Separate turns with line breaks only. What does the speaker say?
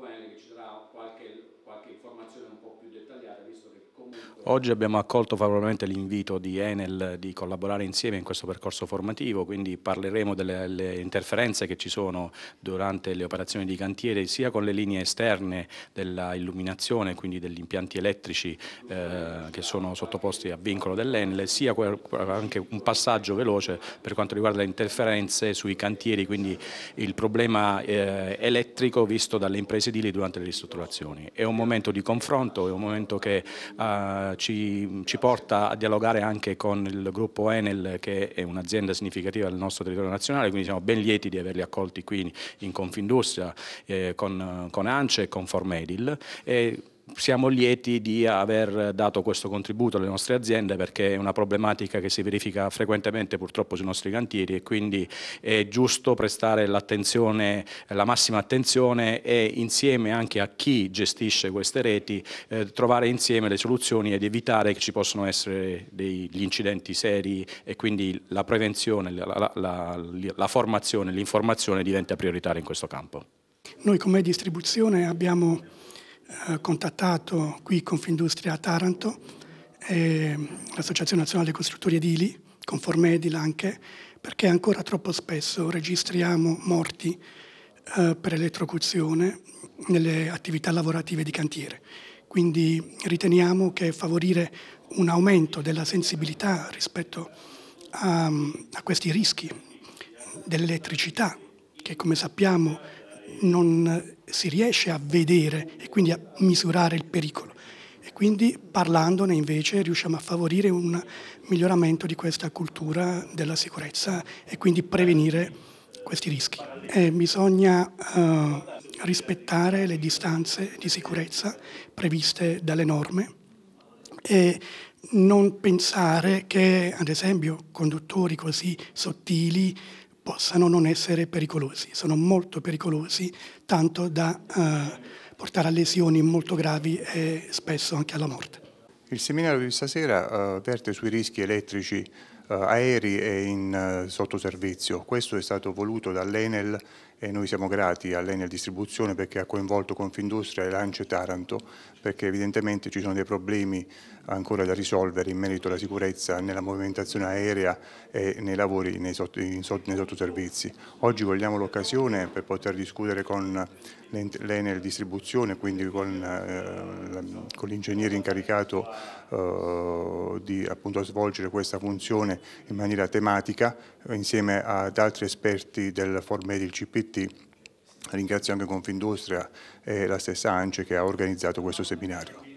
Cohen che ci darà Oggi abbiamo accolto favorevolmente l'invito di Enel di collaborare insieme in questo percorso formativo, quindi parleremo delle interferenze che ci sono durante le operazioni di cantiere sia con le linee esterne dell'illuminazione, quindi degli impianti elettrici eh, che sono sottoposti a vincolo dell'Enel, sia anche un passaggio veloce per quanto riguarda le interferenze sui cantieri, quindi il problema eh, elettrico visto dalle imprese edili durante le ristrutturazioni. È un momento di confronto, è un momento che eh, ci, ci, porta a dialogare anche con il gruppo Enel che è un'azienda significativa del nostro territorio nazionale, quindi siamo ben lieti di averli accolti qui in Confindustria, eh, con, con, ANCE e con Formedil e siamo lieti di aver dato questo contributo alle nostre aziende perché è una problematica che si verifica frequentemente purtroppo sui nostri cantieri e quindi è giusto prestare la massima attenzione e insieme anche a chi gestisce queste reti eh, trovare insieme le soluzioni ed evitare che ci possano essere degli incidenti seri e quindi la prevenzione, la, la, la formazione, l'informazione diventa prioritaria in questo campo.
Noi come distribuzione abbiamo contattato qui Confindustria a Taranto, eh, l'Associazione Nazionale Costruttori Edili, Conformedil anche, perché ancora troppo spesso registriamo morti eh, per elettrocuzione nelle attività lavorative di cantiere. Quindi riteniamo che favorire un aumento della sensibilità rispetto a, a questi rischi dell'elettricità, che come sappiamo non si riesce a vedere e quindi a misurare il pericolo. E quindi parlandone invece riusciamo a favorire un miglioramento di questa cultura della sicurezza e quindi prevenire questi rischi. E bisogna eh, rispettare le distanze di sicurezza previste dalle norme e non pensare che, ad esempio, conduttori così sottili possano non essere pericolosi. Sono molto pericolosi, tanto da eh, portare a lesioni molto gravi e spesso anche alla morte.
Il seminario di stasera eh, verte sui rischi elettrici eh, aerei e in eh, sottoservizio. Questo è stato voluto dall'Enel e noi siamo grati all'Enel Distribuzione perché ha coinvolto Confindustria e Lance Taranto perché evidentemente ci sono dei problemi ancora da risolvere in merito alla sicurezza nella movimentazione aerea e nei lavori nei, sott nei sottoservizi. Oggi vogliamo l'occasione per poter discutere con l'Enel Distribuzione, quindi con, eh, con l'ingegnere incaricato eh, di appunto, svolgere questa funzione in maniera tematica insieme ad altri esperti del Formedil CPT. Ringrazio anche Confindustria e la stessa ANCE che ha organizzato questo seminario.